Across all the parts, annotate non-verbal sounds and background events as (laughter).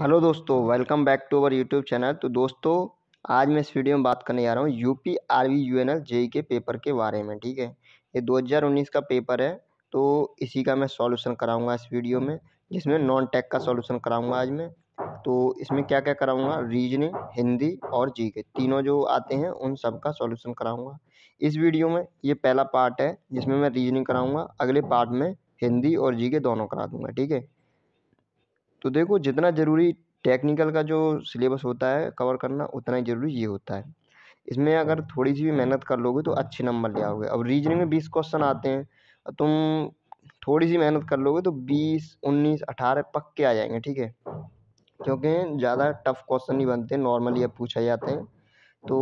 Hello दोस्तों welcome back to our YouTube channel तो दोस्तों आज मैं इस वीडियो में बात करने जा रहा हूँ यूपी आरवी यूएनएल जेई के पेपर के बारे में ठीक है ये 2019 का पेपर है तो इसी का मैं सॉल्यूशन कराऊंगा इस वीडियो में जिसमें नॉन टेक का सॉल्यूशन कराऊंगा आज मैं तो इसमें क्या क्या कराऊंगा रीजनिंग हिंदी और जी के तीनों जो आते हैं उन सब का सॉल्यूशन कराऊंगा इस वीडियो में ये पहला पार्ट है जिसमें मैं रीजनिंग कराऊंगा अगले पार्ट में हिंदी और जी के दोनों करा दूंगा ठीक है तो देखो जितना ज़रूरी टेक्निकल का जो सिलेबस होता है कवर करना उतना ही ज़रूरी ये होता है इसमें अगर थोड़ी सी भी मेहनत कर लोगे तो अच्छे नंबर ले आओगे अब रीजनिंग में बीस क्वेश्चन आते हैं तो तुम थोड़ी सी मेहनत कर लोगे तो बीस उन्नीस अठारह पक्के आ जाएंगे ठीक है क्योंकि ज़्यादा टफ क्वेश्चन नहीं बनते नॉर्मली अब पूछे जाते हैं तो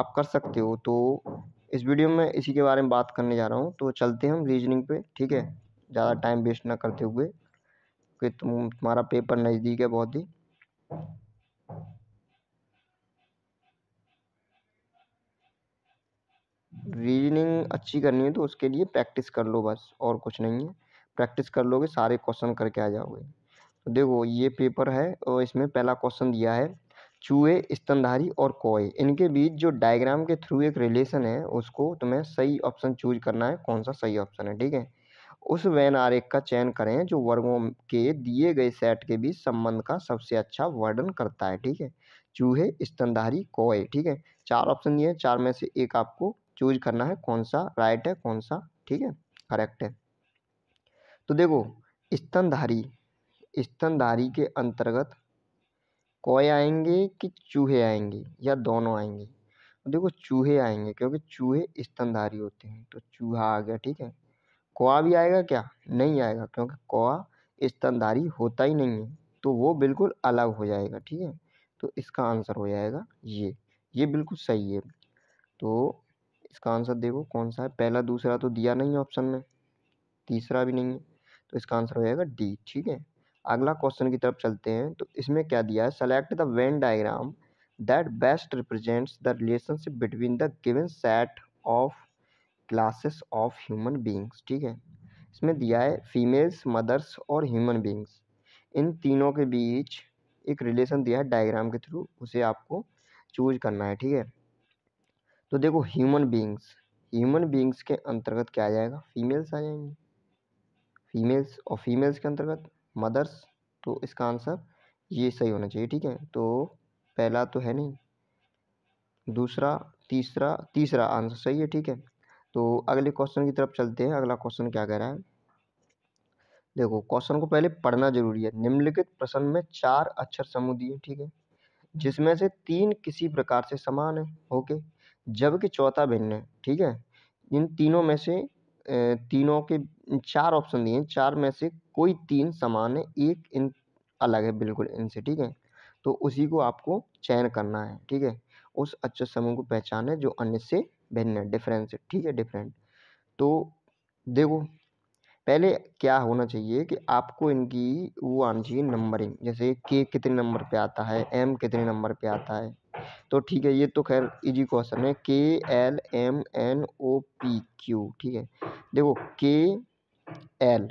आप कर सकते हो तो इस वीडियो में इसी के बारे में बात करने जा रहा हूँ तो चलते हैं हम रीजनिंग पे ठीक है ज़्यादा टाइम वेस्ट ना करते हुए कि तुम तुम्हारा पेपर नज़दीक है बहुत ही रीजनिंग अच्छी करनी है तो उसके लिए प्रैक्टिस कर लो बस और कुछ नहीं है प्रैक्टिस कर लोगे सारे क्वेश्चन करके आ जाओगे तो देखो ये पेपर है और इसमें पहला क्वेश्चन दिया है चूहे स्तनधारी और कोए इनके बीच जो डायग्राम के थ्रू एक रिलेशन है उसको तुम्हें सही ऑप्शन चूज करना है कौन सा सही ऑप्शन है ठीक है उस वैन आरेख का चयन करें जो वर्गों के दिए गए सेट के बीच संबंध का सबसे अच्छा वर्णन करता है ठीक है चूहे स्तनधारी कोय ठीक है चार ऑप्शन दिए हैं चार में से एक आपको चूज करना है कौन सा राइट है कौन सा ठीक है करेक्ट है तो देखो स्तनधारी स्तनधारी के अंतर्गत कोय आएंगे कि चूहे आएंगे या दोनों आएंगे देखो चूहे आएंगे क्योंकि चूहे स्तनधारी होते हैं तो चूहा आ गया ठीक है कौआ भी आएगा क्या नहीं आएगा क्योंकि कौआ स्तनधारी होता ही नहीं है तो वो बिल्कुल अलग हो जाएगा ठीक है तो इसका आंसर हो जाएगा ये ये बिल्कुल सही है तो इसका आंसर देखो कौन सा है पहला दूसरा तो दिया नहीं है ऑप्शन में तीसरा भी नहीं है तो इसका आंसर हो जाएगा डी ठीक है अगला क्वेश्चन की तरफ चलते हैं तो इसमें क्या दिया है select the Venn diagram that best represents the relationship between the given set of classes of human beings ठीक है इसमें दिया है फीमेल्स मदर्स और ह्यूमन बींग्स इन तीनों के बीच एक रिलेशन दिया है डायग्राम के थ्रू उसे आपको चूज करना है ठीक है तो देखो ह्यूमन बींग्स ह्यूमन बींग्स के अंतर्गत क्या आ जाएगा फीमेल्स आ जाएंगी फीमेल्स और फीमेल्स के अंतर्गत मदर्स तो इसका आंसर ये सही होना चाहिए ठीक है तो पहला तो है नहीं दूसरा तीसरा तीसरा आंसर सही है ठीक है तो अगले क्वेश्चन की तरफ चलते हैं अगला क्वेश्चन क्या कह रहा है देखो क्वेश्चन को पहले पढ़ना जरूरी है निम्नलिखित प्रश्न में चार अक्षर समूह दिए ठीक है जिसमें से तीन किसी प्रकार से समान है ओके जबकि चौथा भिन्न है ठीक है इन तीनों में से तीनों के चार ऑप्शन दिए चार में से कोई तीन समान है एक इन अलग है बिल्कुल इनसे ठीक है तो उसी को आपको चयन करना है ठीक है उस अक्षर समूह को पहचान है जो अन्य से भिन्न डिफरेंस ठीक है डिफरेंट तो देखो पहले क्या होना चाहिए कि आपको इनकी वो आनी चाहिए नंबरिंग जैसे के कितने नंबर पे आता है एम कितने नंबर पे आता है तो ठीक है ये तो खैर इजी क्वेश्चन है K L M N O P Q ठीक है देखो के एल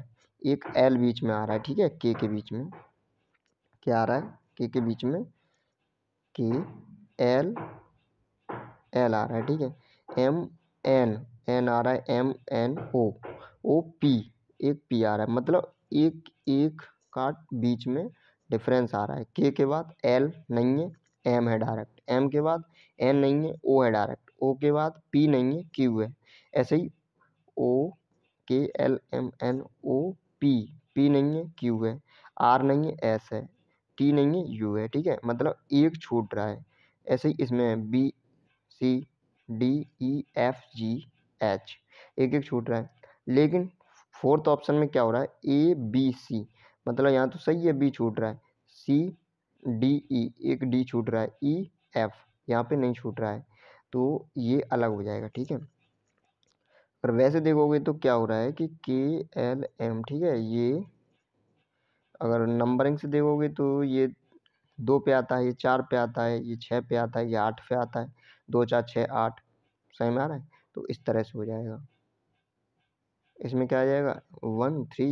एक एल बीच में आ रहा है ठीक है के के बीच में क्या आ रहा है के के बीच में के एल एल आ रहा है ठीक है एम एन एन आ रहा है M N O O P एक पी आ रहा है मतलब एक एक का बीच में डिफरेंस आ रहा है के के बाद एल नहीं है एम है डायरेक्ट एम के बाद एन नहीं है ओ है डायरेक्ट ओ के बाद पी नहीं है क्यू है ऐसे ही O K L M N O P P नहीं है क्यू है आर नहीं है एस है टी नहीं है यू है ठीक है मतलब एक छूट रहा है ऐसे ही इसमें B C D E F G H एक एक छूट रहा है लेकिन फोर्थ ऑप्शन में क्या हो रहा है ए बी सी मतलब यहाँ तो सही है बी छूट रहा है सी डी ई एक डी छूट रहा है ई e, एफ यहाँ पे नहीं छूट रहा है तो ये अलग हो जाएगा ठीक है पर वैसे देखोगे तो क्या हो रहा है कि के एल एम ठीक है ये अगर नंबरिंग से देखोगे तो ये दो पे आता है ये चार पे आता है ये छः पे आता है ये आठ पे आता है दो चार छः आठ सही में आ रहा है तो इस तरह से हो जाएगा इसमें क्या आ जाएगा वन थ्री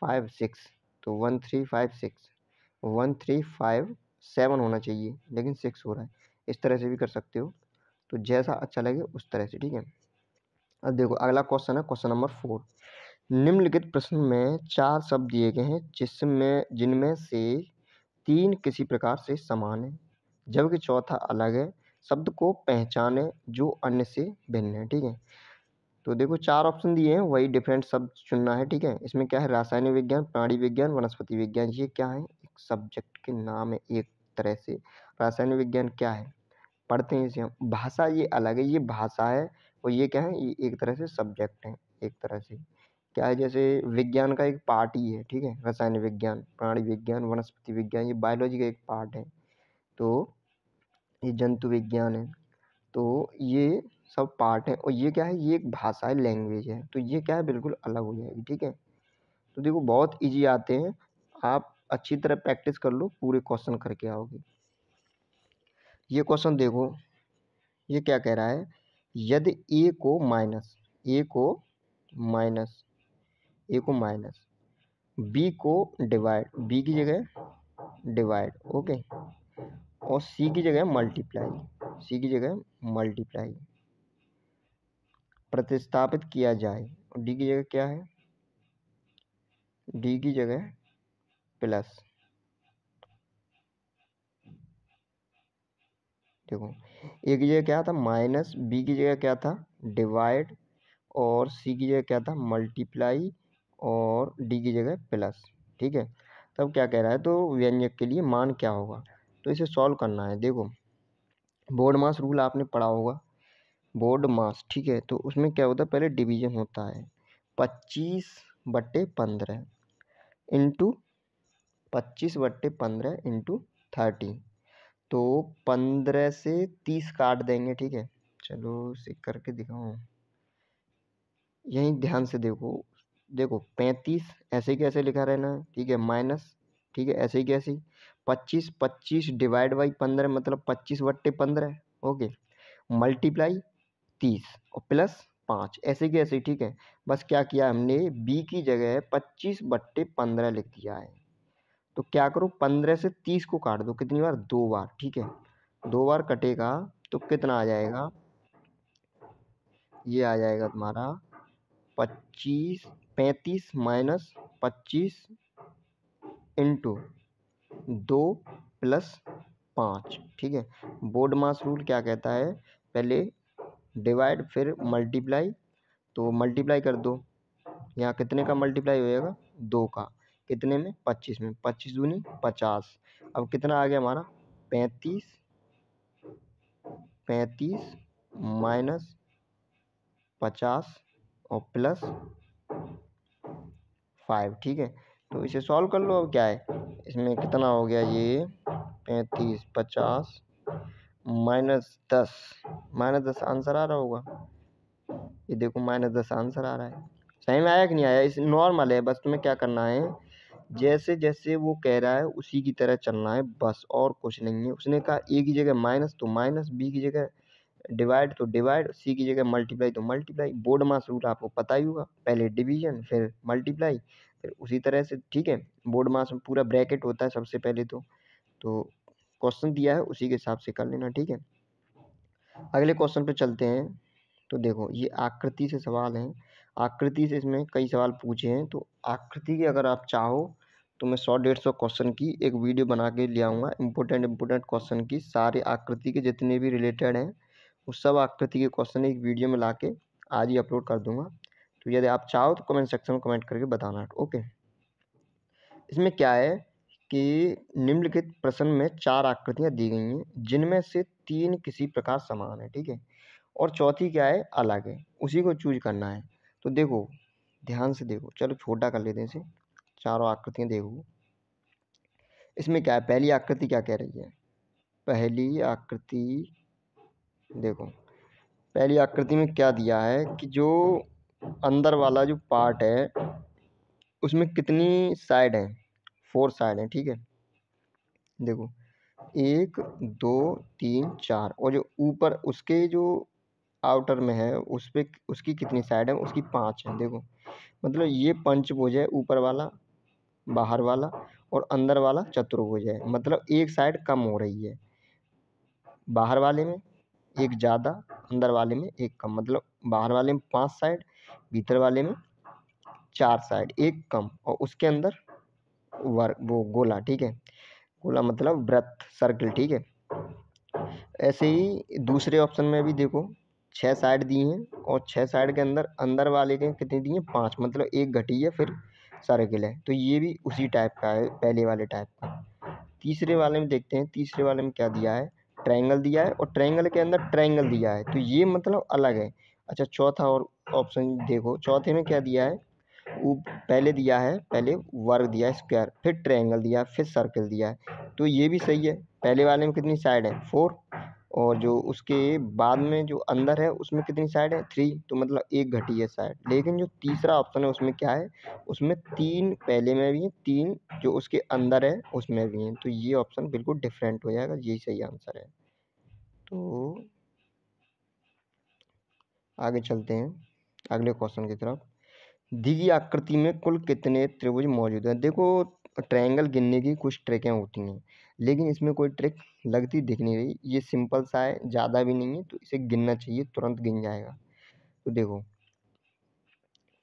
फाइव सिक्स तो one three five six one three five seven होना चाहिए लेकिन सिक्स हो रहा है इस तरह से भी कर सकते हो तो जैसा अच्छा लगे उस तरह से ठीक है अब देखो अगला क्वेश्चन है क्वेश्चन नंबर फोर निम्नलिखित प्रश्न में चार शब्द दिए गए हैं जिसमें जिनमें से तीन किसी प्रकार से समान है जबकि चौथा अलग है शब्द को पहचाने जो अन्य से भिन्न है ठीक है तो देखो चार ऑप्शन दिए हैं वही डिफरेंट शब्द चुनना है ठीक है इसमें क्या है रासायनिक विज्ञान प्राणी विज्ञान वनस्पति विज्ञान ये क्या है एक सब्जेक्ट के नाम है एक तरह से रासायनिक विज्ञान क्या है पढ़ते हैं इसे हम भाषा ये अलग है ये भाषा है और ये क्या है ये एक तरह से सब्जेक्ट है एक तरह से क्या है जैसे विज्ञान का एक पार्ट ही है ठीक है रसायन विज्ञान प्राणी विज्ञान वनस्पति विज्ञान ये बायोलॉजी का एक पार्ट है तो ये जंतु विज्ञान है तो ये सब पार्ट है और ये क्या है ये एक भाषा है लैंग्वेज है तो ये क्या है बिल्कुल अलग हो जाएगी ठीक है तो देखो बहुत ईजी आते हैं आप अच्छी तरह प्रैक्टिस कर लो पूरे क्वेश्चन करके आओगे ये क्वेश्चन देखो ये क्या कह रहा है यदि ए को माइनस ए को माइनस ए को माइनस बी को डिवाइड बी की जगह डिवाइड ओके और सी की जगह मल्टीप्लाई सी की जगह मल्टीप्लाई प्रतिस्थापित किया जाए और डी की जगह क्या है डी की जगह प्लस देखो ए की जगह क्या था माइनस बी की जगह क्या था डिवाइड और सी की जगह क्या था मल्टीप्लाई और डी की जगह प्लस ठीक है तब तो क्या कह रहा है तो व्यंजक के लिए मान क्या होगा तो इसे सॉल्व करना है देखो बोर्ड मास रूल आपने पढ़ा होगा बोर्ड मास ठीक है तो उसमें क्या होता है पहले डिवीजन होता है पच्चीस बट्टे पंद्रह इंटू पच्चीस बट्टे पंद्रह इंटू थर्टी तो पंद्रह से तीस काट देंगे ठीक है चलो सीख करके दिखाऊँ यहीं ध्यान से देखो देखो पैंतीस ऐसे ही कैसे लिखा रहना है ठीक है माइनस ठीक है ऐसे ही कैसे पच्चीस पच्चीस डिवाइड बाई पंद्रह मतलब पच्चीस बट्टे पंद्रह ओके मल्टीप्लाई तीस और प्लस पाँच ऐसे ही ठीक है बस क्या किया हमने बी की जगह पच्चीस बट्टे पंद्रह लिख दिया है तो क्या करो पंद्रह से तीस को काट दो कितनी बार दो बार ठीक है दो बार कटेगा तो कितना आ जाएगा ये आ जाएगा तुम्हारा पच्चीस पैंतीस माइनस पच्चीस इंटू दो प्लस पाँच ठीक है बोर्ड मास रूल क्या कहता है पहले डिवाइड फिर मल्टीप्लाई तो मल्टीप्लाई कर दो यहाँ कितने का मल्टीप्लाई होएगा दो का कितने में पच्चीस में पच्चीस दूनी पचास अब कितना आ गया हमारा पैंतीस पैंतीस माइनस पचास और प्लस फाइव ठीक है तो इसे सॉल्व हम्म। कर लो अब क्या है इसमें कितना हो गया ये पैंतीस पचास माइनस दस माइनस दस आंसर आ रहा होगा ये देखो माइनस दस आंसर आ रहा है सही में आया कि नहीं आया इस नॉर्मल है बस तुम्हें क्या करना है जैसे जैसे वो कह रहा है उसी की तरह चलना है बस और कुछ नहीं है उसने कहा ए की जगह माइनस तो माइनस बी की जगह डिवाइड तो डिवाइड सी की जगह मल्टीप्लाई तो मल्टीप्लाई बोर्ड मास रूल आपको पता ही होगा पहले डिवीजन फिर मल्टीप्लाई फिर उसी तरह से ठीक है बोर्ड मास में पूरा ब्रैकेट होता है सबसे पहले तो तो क्वेश्चन दिया है उसी के हिसाब से कर लेना ठीक है अगले क्वेश्चन पे चलते हैं तो देखो ये आकृति से सवाल हैं आकृति से इसमें कई सवाल पूछे हैं तो आकृति के अगर आप चाहो तो मैं सौ डेढ़ सौ क्वेश्चन की एक वीडियो बना के ले आऊँगा इम्पोर्टेंट इम्पोर्टेंट क्वेश्चन की सारे आकृति के जितने भी रिलेटेड हैं उस सब आकृति के क्वेश्चन एक वीडियो में ला के आज ही अपलोड कर दूंगा तो यदि आप चाहो तो कमेंट सेक्शन में कमेंट करके बताना ओके इसमें क्या है कि निम्नलिखित प्रश्न में चार आकृतियाँ दी गई हैं जिनमें से तीन किसी प्रकार समान है ठीक है और चौथी क्या है अलग है उसी को चूज करना है तो देखो ध्यान से देखो चलो छोटा कर लेते हैं इसे चारों आकृतियाँ देखो इसमें क्या है पहली आकृति क्या कह रही है पहली आकृति देखो पहली आकृति में क्या दिया है कि जो अंदर वाला जो पार्ट है उसमें कितनी साइड हैं फोर साइड हैं ठीक है देखो एक दो तीन चार और जो ऊपर उसके जो आउटर में है उस पर उसकी कितनी साइड है उसकी पाँच है देखो मतलब ये पंचभुज है ऊपर वाला बाहर वाला और अंदर वाला चतुर्भुज है मतलब एक साइड कम हो रही है बाहर वाले में एक ज़्यादा अंदर वाले में एक कम मतलब बाहर वाले में पाँच साइड भीतर वाले में चार साइड एक कम और उसके अंदर वर्ग वो गोला ठीक है गोला मतलब व्रत सर्कल ठीक है ऐसे ही दूसरे ऑप्शन में भी देखो छः साइड दिए हैं और छः साइड के अंदर अंदर वाले के कितने दिए हैं पाँच मतलब एक घटी है फिर सर्किल है तो ये भी उसी टाइप का है पहले वाले टाइप का तीसरे वाले में देखते हैं तीसरे वाले में क्या दिया है ट्रायंगल दिया है और ट्रायंगल के अंदर ट्रायंगल दिया है तो ये मतलब अलग है अच्छा चौथा और ऑप्शन देखो चौथे में क्या दिया है वो पहले दिया है पहले वर्ग दिया है स्क्वायर फिर ट्रायंगल दिया है फिर सर्कल दिया है तो ये भी सही है पहले वाले में कितनी साइड है फोर और जो उसके बाद में जो अंदर है उसमें कितनी साइड है थ्री तो मतलब एक घटी है साइड लेकिन जो तीसरा ऑप्शन है उसमें क्या है उसमें तीन पहले में भी हैं तीन जो उसके अंदर है उसमें भी हैं तो ये ऑप्शन बिल्कुल डिफरेंट हो जाएगा यही सही आंसर है तो आगे चलते हैं अगले क्वेश्चन की तरफ दी आकृति में कुल कितने त्रिभुज मौजूद हैं देखो ट्रायंगल गिनने की कुछ ट्रिकें होती हैं लेकिन इसमें कोई ट्रिक लगती दिख नहीं रही ये सिंपल सा है ज़्यादा भी नहीं है तो इसे गिनना चाहिए तुरंत गिन जाएगा तो देखो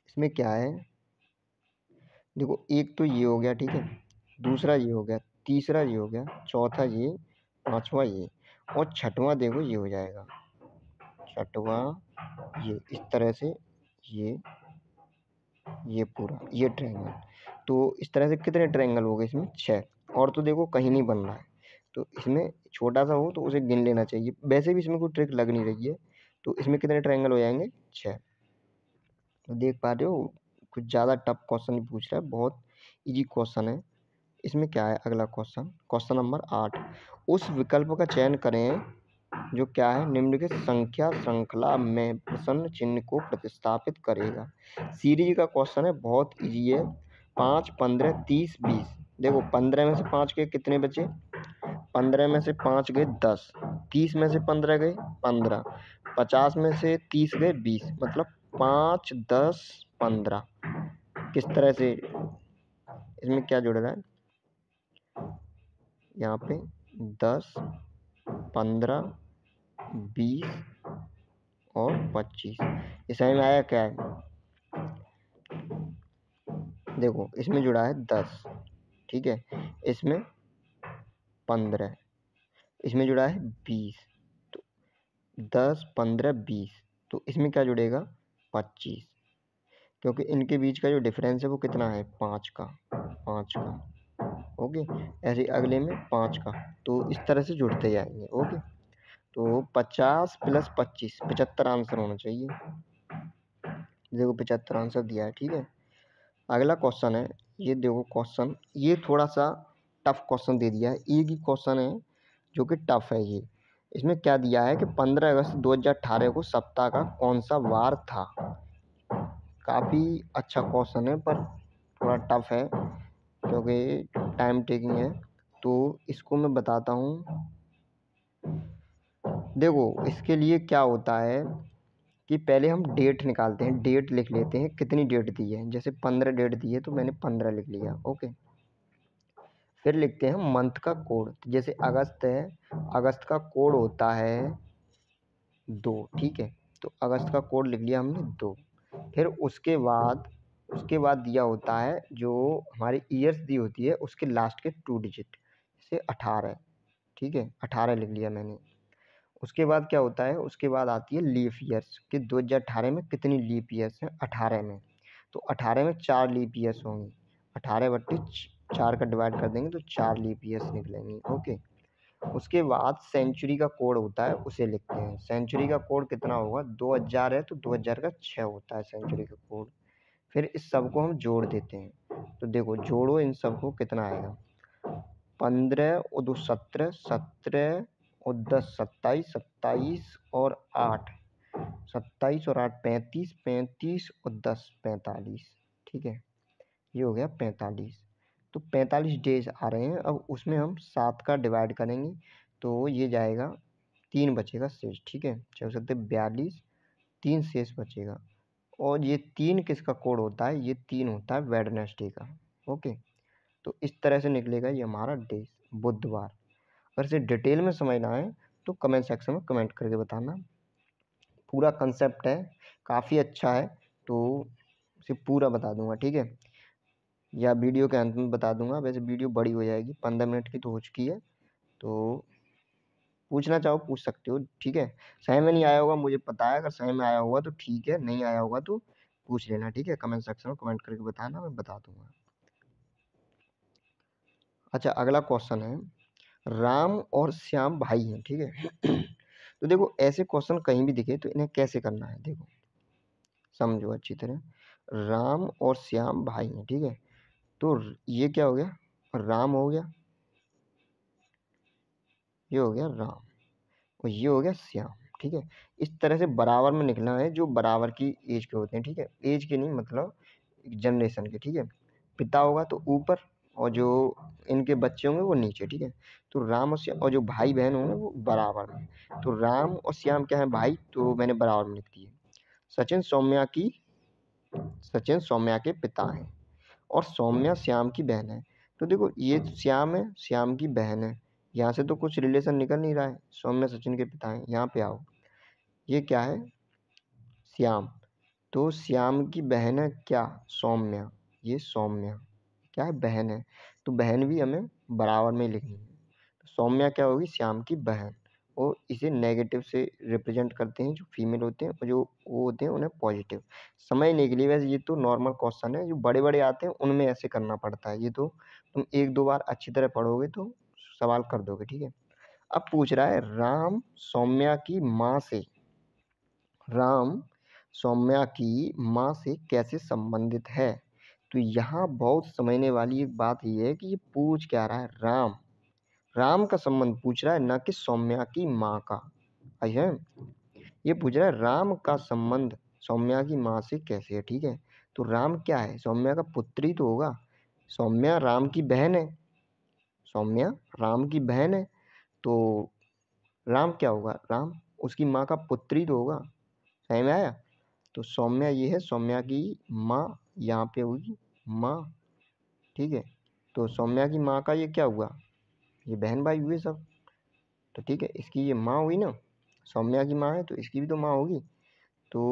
इसमें क्या है देखो एक तो ये हो गया ठीक है दूसरा ये हो गया तीसरा ये हो गया चौथा ये पाँचवा ये और छठवा देखो ये हो जाएगा छठवा ये इस तरह से ये ये पूरा ये ट्रायंगल तो इस तरह से कितने ट्रायंगल हो गए इसमें छः और तो देखो कहीं नहीं बन रहा है तो इसमें छोटा सा हो तो उसे गिन लेना चाहिए वैसे भी इसमें कोई ट्रिक लग नहीं रही है तो इसमें कितने ट्रायंगल हो जाएंगे छः तो देख पा रहे हो कुछ ज़्यादा टफ क्वेश्चन नहीं पूछ रहा है बहुत इजी क्वेश्चन है इसमें क्या है अगला क्वेश्चन क्वेश्चन नंबर आठ उस विकल्प का चयन करें जो क्या है निम्नलिखित संख्या श्रृंखला में प्रसन्न चिन्ह को प्रतिस्थापित करेगा सीरीज का क्वेश्चन है बहुत ईजी है पाँच पंद्रह तीस बीस देखो हाँ। पंद्रह में से पाँच गए कितने बचे पंद्रह में से पाँच गए दस तीस में से पंद्रह गए पंद्रह पचास में से तीस गए बीस मतलब पाँच दस पंद्रह किस तरह से इसमें क्या जुड़ रहा है यहाँ पे दस पंद्रह बीस और पच्चीस इसमें आया क्या है देखो इसमें जुड़ा है दस ठीक है इसमें पंद्रह इसमें जुड़ा है बीस तो दस पंद्रह बीस तो इसमें क्या जुड़ेगा पच्चीस क्योंकि इनके बीच का जो डिफरेंस है वो कितना है पाँच का पाँच का ओके ऐसे अगले में पाँच का तो इस तरह से जुड़ते जाएंगे ओके तो पचास प्लस पच्चीस पचहत्तर आंसर होना चाहिए देखो पचहत्तर आंसर दिया है ठीक है अगला क्वेश्चन है ये देखो क्वेश्चन ये थोड़ा सा टफ क्वेश्चन दे दिया है एक ही क्वेश्चन है जो कि टफ है ये इसमें क्या दिया है कि 15 अगस्त 2018 को सप्ताह का कौन सा वार था काफ़ी अच्छा क्वेश्चन है पर थोड़ा टफ है क्योंकि टाइम टेकिंग है तो इसको मैं बताता हूँ देखो इसके लिए क्या होता है कि पहले हम डेट निकालते हैं डेट लिख लेते हैं कितनी डेट दी है जैसे पंद्रह डेट दी है तो मैंने पंद्रह लिख लिया ओके फिर लिखते हैं मंथ का कोड तो जैसे अगस्त है अगस्त का कोड होता है दो ठीक है तो अगस्त का कोड लिख लिया हमने दो फिर उसके बाद उसके बाद दिया होता है जो हमारे ईयर्स दी होती है उसके लास्ट के टू डिजिट जैसे अठारह ठीक है अठारह लिख लिया मैंने उसके बाद क्या होता है उसके बाद आती है लीप ईयर्स कि 2018 में कितनी लीप ईयर्स हैं 18 में तो 18 में चार लीप ईयर्स होंगी 18 बट्टी चार का डिवाइड कर देंगे तो चार लीप ईयर्स निकलेंगी ओके उसके बाद सेंचुरी का कोड होता है उसे लिखते हैं सेंचुरी का कोड कितना होगा 2000 है तो 2000 का छः होता है सेंचुरी का कोड फिर इस सब को हम जोड़ देते हैं तो देखो जोड़ो इन सब को कितना आएगा पंद्रह और दो सत्रह सत्रह और दस सत्ताईस सत्ताईस और आठ सत्ताईस और आठ पैंतीस पैंतीस और दस पैंतालीस ठीक है ये हो गया पैंतालीस तो पैंतालीस डेज आ रहे हैं अब उसमें हम सात का डिवाइड करेंगे तो ये जाएगा तीन बचेगा शेष ठीक है चल सकते बयालीस तीन शेष बचेगा और ये तीन किसका कोड होता है ये तीन होता है वेडनेसडे का ओके तो इस तरह से निकलेगा ये हमारा डे बुधवार पर इसे डिटेल में समझना है तो कमेंट सेक्शन में कमेंट करके बताना पूरा कंसेप्ट है काफ़ी अच्छा है तो इसे पूरा बता दूंगा ठीक है या वीडियो के अंत में बता दूंगा वैसे वीडियो बड़ी हो जाएगी पंद्रह मिनट की तो हो चुकी है तो पूछना चाहो पूछ सकते हो ठीक है सही में नहीं आया होगा मुझे पता है अगर सही में आया होगा तो ठीक है नहीं आया होगा तो पूछ लेना ठीक है कमेंट सेक्शन में कमेंट करके बताना मैं बता दूंगा अच्छा अगला क्वेश्चन है राम और श्याम भाई हैं ठीक है (clears throat) तो देखो ऐसे क्वेश्चन कहीं भी दिखे तो इन्हें कैसे करना है देखो समझो अच्छी तरह राम और श्याम भाई हैं ठीक है तो ये क्या हो गया राम हो गया ये हो गया राम और ये हो गया श्याम ठीक है इस तरह से बराबर में निकलना है जो बराबर की एज के होते हैं ठीक है एज के नहीं मतलब जनरेशन के ठीक है पिता होगा तो ऊपर और जो इनके बच्चे होंगे वो नीचे ठीक है तो राम और श्याम और जो भाई बहन होंगे वो बराबर में तो राम और श्याम क्या है भाई तो मैंने बराबर में लिख दिए सचिन सौम्या की सचिन सौम्या के पिता हैं और सौम्या श्याम की बहन है तो देखो ये श्याम है श्याम की बहन है यहाँ से तो कुछ रिलेशन निकल नहीं रहा है सौम्या सचिन के पिता हैं यहाँ पे आओ ये क्या है श्याम तो श्याम की बहन है क्या सौम्या ये सौम्या क्या है बहन है तो बहन भी हमें बराबर में लिखनी है तो सौम्या क्या होगी श्याम की बहन और इसे नेगेटिव से रिप्रेजेंट करते हैं जो फीमेल होते हैं और जो वो होते हैं उन्हें पॉजिटिव समझने के लिए वैसे ये तो नॉर्मल क्वेश्चन है जो बड़े बड़े आते हैं उनमें ऐसे करना पड़ता है ये तो तुम एक दो बार अच्छी तरह पढ़ोगे तो सवाल कर दोगे ठीक है अब पूछ रहा है राम सौम्या की माँ से राम सौम्या की माँ से कैसे संबंधित है तो यहाँ बहुत समझने वाली एक बात ये है कि ये पूछ क्या रहा है राम राम का संबंध पूछ रहा है ना कि सौम्या की माँ का आई है ये पूछ रहा है राम का संबंध सौम्या की माँ से कैसे है ठीक है तो राम क्या है सौम्या का पुत्री तो होगा सौम्या राम की बहन है सौम्या राम की बहन है तो राम क्या होगा राम उसकी माँ का पुत्री तो होगा सही आया तो सौम्या ये है सौम्या की माँ यहाँ पे हुई माँ ठीक है तो सौम्या की माँ का ये क्या हुआ ये बहन भाई हुए सब तो ठीक है इसकी ये माँ हुई ना सौम्या की माँ है तो इसकी भी तो माँ होगी तो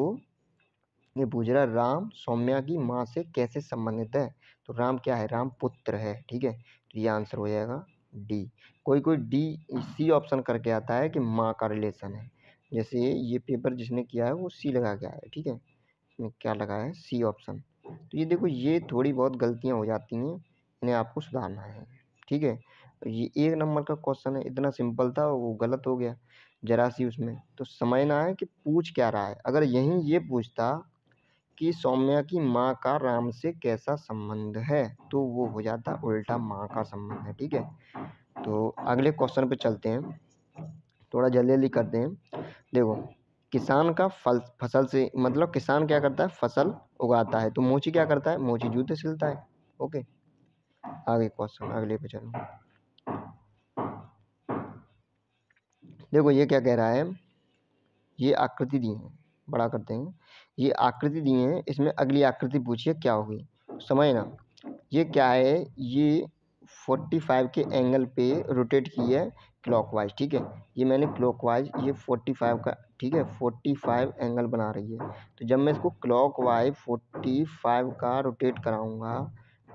ये पूछ रहा राम सौम्या की माँ से कैसे संबंधित है तो राम क्या है राम पुत्र है ठीक है तो ये आंसर हो जाएगा डी कोई कोई डी सी ऑप्शन करके आता है कि माँ का रिलेशन है जैसे ये पेपर जिसने किया है वो सी लगा के आया है ठीक है इसमें क्या लगाया है सी ऑप्शन तो ये देखो ये थोड़ी बहुत गलतियाँ हो जाती हैं इन्हें आपको सुधारना है ठीक है ये एक नंबर का क्वेश्चन है इतना सिंपल था वो गलत हो गया जरा सी उसमें तो समझना है कि पूछ क्या रहा है अगर यहीं ये पूछता कि सौम्या की माँ का राम से कैसा संबंध है तो वो हो जाता उल्टा माँ का संबंध है ठीक है तो अगले क्वेश्चन पे चलते हैं थोड़ा जल्दी जल्दी करते हैं देखो हाँ। किसान का फल फसल से मतलब किसान क्या करता है फसल उगाता है तो मोची क्या करता है मोची जूते सिलता है ओके आगे क्वेश्चन अगले पे चलो देखो ये क्या कह रहा है ये आकृति दी है बड़ा करते हैं ये आकृति दी है इसमें अगली आकृति पूछिए क्या होगी समझना ये क्या है ये फोर्टी फाइव के एंगल पे रोटेट की है क्लॉकवाइज ठीक है ये मैंने क्लॉकवाइज ये फोर्टी फाइव का ठीक है फोर्टी फाइव एंगल बना रही है तो जब मैं इसको क्लॉक वाइज फोर्टी फाइव का रोटेट कराऊँगा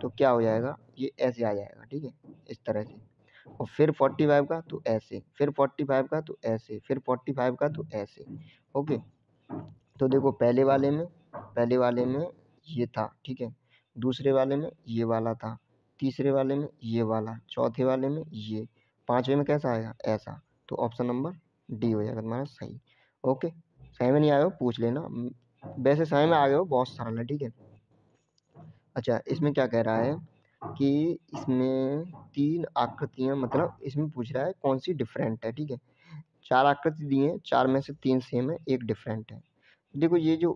तो क्या हो जाएगा ये ऐसे आ जाएगा ठीक है इस तरह से और फिर फोर्टी फाइव का तो ऐसे फिर फोर्टी फाइव का तो ऐसे फिर फोर्टी फाइव का तो ऐसे ओके तो देखो पहले वाले में पहले वाले में ये था ठीक है दूसरे वाले में ये वाला था तीसरे वाले में ये वाला चौथे वाले में ये पाँचवें में कैसा आएगा ऐसा तो ऑप्शन नंबर डी हो जाएगा तुम्हारा सही ओके समय में नहीं आए हो पूछ लेना वैसे समय में आ गए हो बहुत सरल है ठीक है अच्छा इसमें क्या कह रहा है कि इसमें तीन आकृतियां मतलब इसमें पूछ रहा है कौन सी डिफरेंट है ठीक है चार आकृति दी हैं चार में से तीन सेम है एक डिफरेंट है देखो ये जो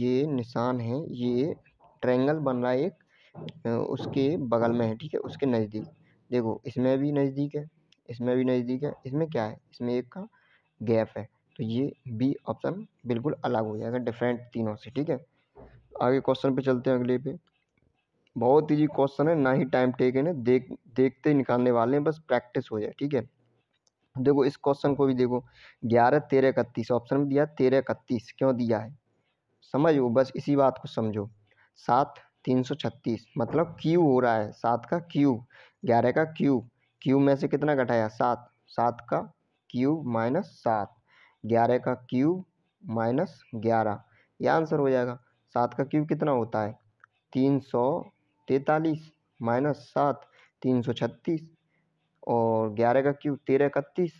ये निशान है ये ट्रायंगल बन रहा है एक उसके बगल में है ठीक है उसके नज़दीक देखो इसमें भी नज़दीक है इसमें भी नज़दीक है इसमें क्या है इसमें एक का गैप है तो ये बी ऑप्शन बिल्कुल अलग हो जाएगा डिफरेंट तीनों से ठीक है आगे क्वेश्चन पे चलते हैं अगले पे बहुत ईजी क्वेश्चन है ना ही टाइम टेक है देख देखते ही निकालने वाले हैं बस प्रैक्टिस हो जाए ठीक है देखो इस क्वेश्चन को भी देखो ग्यारह तेरह इकतीस ऑप्शन में दिया तेरह इकतीस क्यों दिया है समझो बस इसी बात को समझो सात तीन सौ छत्तीस मतलब क्यू हो रहा है सात का क्यू ग्यारह का क्यू क्यू में से कितना घटाया सात सात का क्यू माइनस सात ग्यारह का क्यूब माइनस ग्यारह यह आंसर हो जाएगा सात का क्यूब कितना होता है तीन सौ तैंतालीस माइनस सात तीन सौ छत्तीस और ग्यारह का क्यूब तेरह इकतीस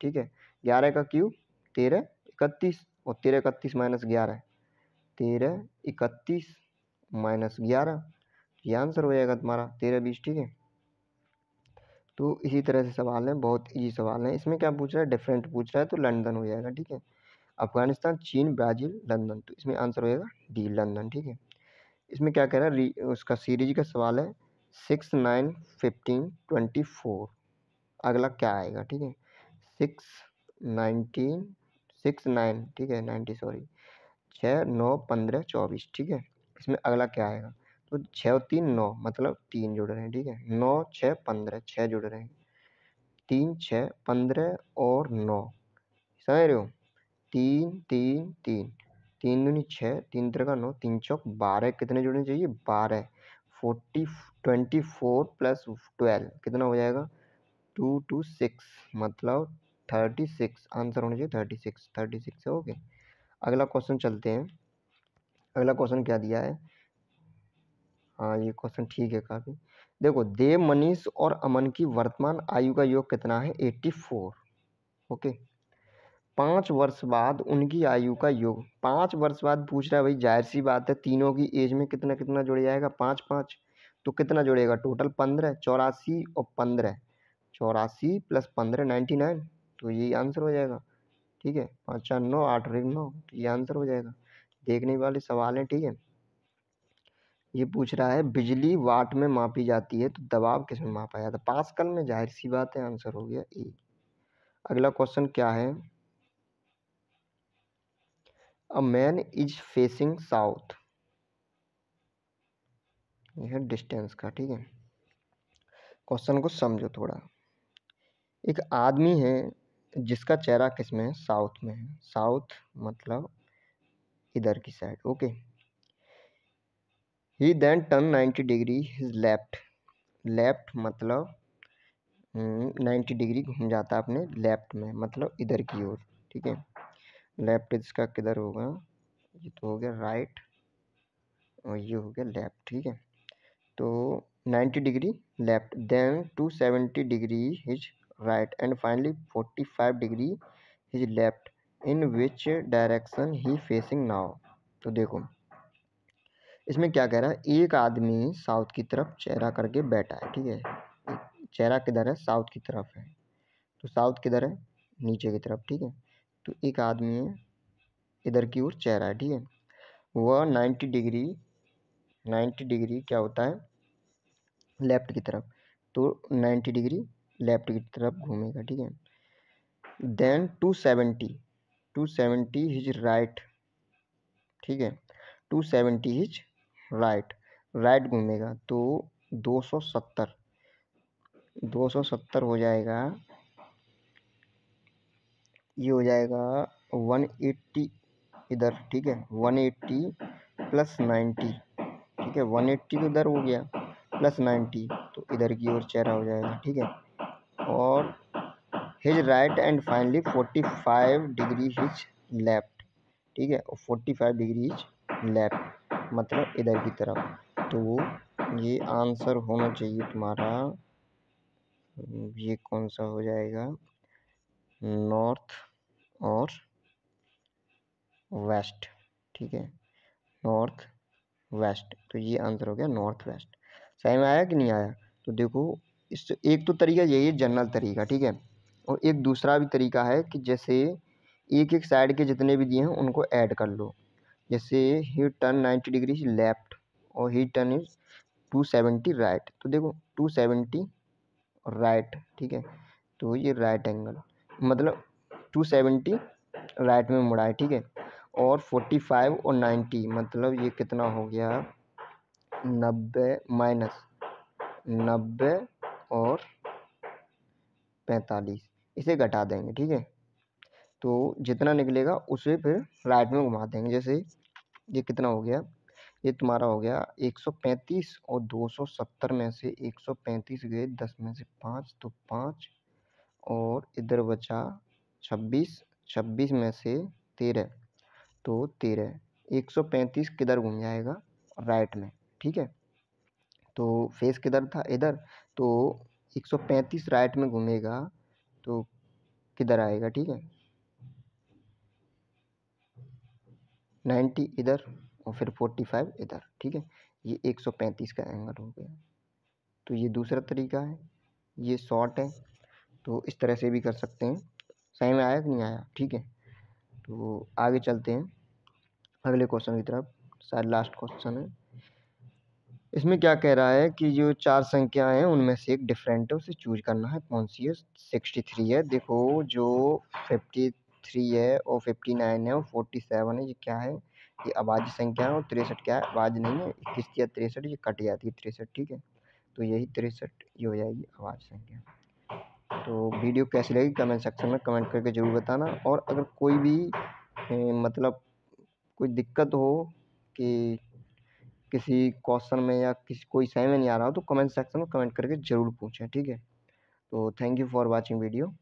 ठीक है ग्यारह का क्यूब तेरह इकतीस और तेरह इकतीस माइनस ग्यारह तेरह इकतीस माइनस ग्यारह ये आंसर हो जाएगा तुम्हारा तेरह बीस ठीक है तो इसी तरह से सवाल हैं बहुत ईजी सवाल हैं इसमें क्या पूछ रहा है डिफरेंट पूछ रहा है तो लंदन हो जाएगा ठीक है अफगानिस्तान चीन ब्राज़ील लंदन तो इसमें आंसर होएगा डी लंदन ठीक है इसमें क्या कह रहा है उसका सीरीज का सवाल है six nine fifteen twenty four अगला क्या आएगा ठीक है सिक्स नाइनटीन सिक्स नाइन ठीक है नाइन्टी सॉरी छः नौ पंद्रह चौबीस ठीक है इसमें अगला क्या आएगा तो छः और तीन नौ मतलब तीन जुड़ रहे हैं ठीक है नौ छः पंद्रह छः जुड़ रहे हैं तीन छः पंद्रह और नौ समझ रहे हो तीन तीन तीन तीन दूनी छः तीन तरह का नौ तीन चौक बारह कितने जुड़ने चाहिए बारह forty twenty four plus twelve कितना हो जाएगा टू टू सिक्स मतलब थर्टी सिक्स आंसर होना चाहिए थर्टी सिक्स थर्टी सिक्स है ओके अगला क्वेश्चन चलते हैं अगला क्वेश्चन क्या दिया है हाँ ये क्वेश्चन ठीक है काफ़ी देखो देव मनीष और अमन की वर्तमान आयु का योग कितना है एट्टी फोर ओके पाँच वर्ष बाद उनकी आयु का योग पाँच वर्ष बाद पूछ रहा है भाई जाहिर सी बात है तीनों की एज में कितना कितना जुड़ जाएगा पाँच पाँच तो कितना जुड़ेगा टोटल पंद्रह चौरासी और पंद्रह चौरासी प्लस पंद्रह नाइन्टी नाइन तो यही आंसर हो जाएगा ठीक है पाँच चार नौ आठ नौ तो ये आंसर हो जाएगा देखने वाले सवाल हैं ठीक है ये पूछ रहा है बिजली वाट में मापी जाती है तो दबाव किस में मापा जाता है पास्कल में जाहिर सी बात है आंसर हो गया ए अगला क्वेश्चन क्या है a man is facing south यह है डिस्टेंस का ठीक है क्वेश्चन को समझो थोड़ा एक आदमी है जिसका चेहरा किस में है साउथ में है साउथ मतलब इधर की side okay he then turn ninety degree his left left मतलब नाइन्टी हम्म, डिग्री घूम जाता है अपने लेफ्ट में मतलब इधर की ओर ठीक है लेफ्ट इसका किधर होगा ये तो हो गया राइट और ये हो गया लेफ्ट ठीक है तो ninety degree left then two seventy degree his right and finally forty five degree his left in which direction he facing now तो देखो इसमें क्या कह रहा है एक आदमी साउथ की तरफ चेहरा करके बैठा है ठीक है चेहरा किधर है साउथ की तरफ है तो साउथ किधर है नीचे की तरफ ठीक है तो एक आदमी है इधर की ओर चेहरा है ठीक है वह नाइन्टी डिग्री नाइन्टी डिग्री क्या होता है लेफ़्ट की तरफ तो नाइन्टी डिग्री लेफ़्ट की तरफ घूमेगा ठीक है then two seventy two seventy his right ठीक है two seventy his right right घूमेगा तो दो सौ सत्तर दो सौ सत्तर हो जाएगा ये हो जाएगा वन एट्टी इधर ठीक है वन एट्टी प्लस नाइन्टी ठीक है वन एट्टी तो इधर हो गया प्लस नाइन्टी तो इधर की ओर चेहरा हो जाएगा ठीक है और his right and finally forty five degree his left ठीक है और forty five degree his left मतलब इधर की तरफ तो ये आंसर होना चाहिए तुम्हारा ये कौन सा हो जाएगा नॉर्थ और वेस्ट ठीक है नॉर्थ वेस्ट तो ये आंसर हो गया नॉर्थ वेस्ट सही में आया कि नहीं आया तो देखो इस तो एक तो तरीका यही है जनरल तरीका ठीक है और एक दूसरा भी तरीका है कि जैसे एक एक साइड के जितने भी दिए हैं उनको ऐड कर लो जैसे ही टर्न नाइन्टी डिग्री लेफ्ट और he turn is two seventy right तो देखो टू सेवेंटी राइट ठीक है तो ये राइट एंगल मतलब टू सेवेंटी राइट में मुड़ा है ठीक है और फोर्टी फाइव और नाइन्टी मतलब ये कितना हो गया नब्बे माइनस नब्बे और पैंतालीस इसे घटा देंगे ठीक है तो जितना निकलेगा उसे फिर राइट में घुमा देंगे जैसे ये कितना हो गया ये तुम्हारा हो गया 135 और 270 में से 135 गए 10 में से 5 तो 5 और इधर बचा 26 26 में से 13 तो 13 135 किधर घूम जाएगा राइट में ठीक है तो फेस किधर था इधर तो 135 राइट में घूमेगा तो किधर आएगा ठीक है नाइन्टी इधर और फिर फोर्टी फाइव इधर ठीक है ये एक सौ पैंतीस का एंगल हो गया तो ये दूसरा तरीका है ये शॉर्ट है तो इस तरह से भी कर सकते हैं सही में आया कि नहीं आया ठीक है तो आगे चलते हैं अगले क्वेश्चन की तरफ शायद लास्ट क्वेश्चन है इसमें क्या कह रहा है कि जो चार संख्याएं हैं उनमें से एक डिफरेंट है उसे चूज करना है कौन सी है सिक्सटी थ्री है देखो जो फिफ्टी थ्री है और फिफ्टी नाइन है और फोर्टी सेवन है ये क्या है ये आवाज संख्या है और तिरसठ क्या है आवाज नहीं है इक्कीस या तिरसठ ये कट जाती है तिरसठ ठीक है तो यही तिरसठ ये हो जाएगी आवाज संख्या तो वीडियो कैसी लगी कमेंट सेक्शन में कमेंट करके ज़रूर बताना और अगर कोई भी ए, मतलब कोई दिक्कत हो कि किसी क्वेश्चन में या किसी कोई समय में नहीं आ रहा हो तो कमेंट सेक्शन में कमेंट करके ज़रूर पूछें ठीक है तो thank you for watching video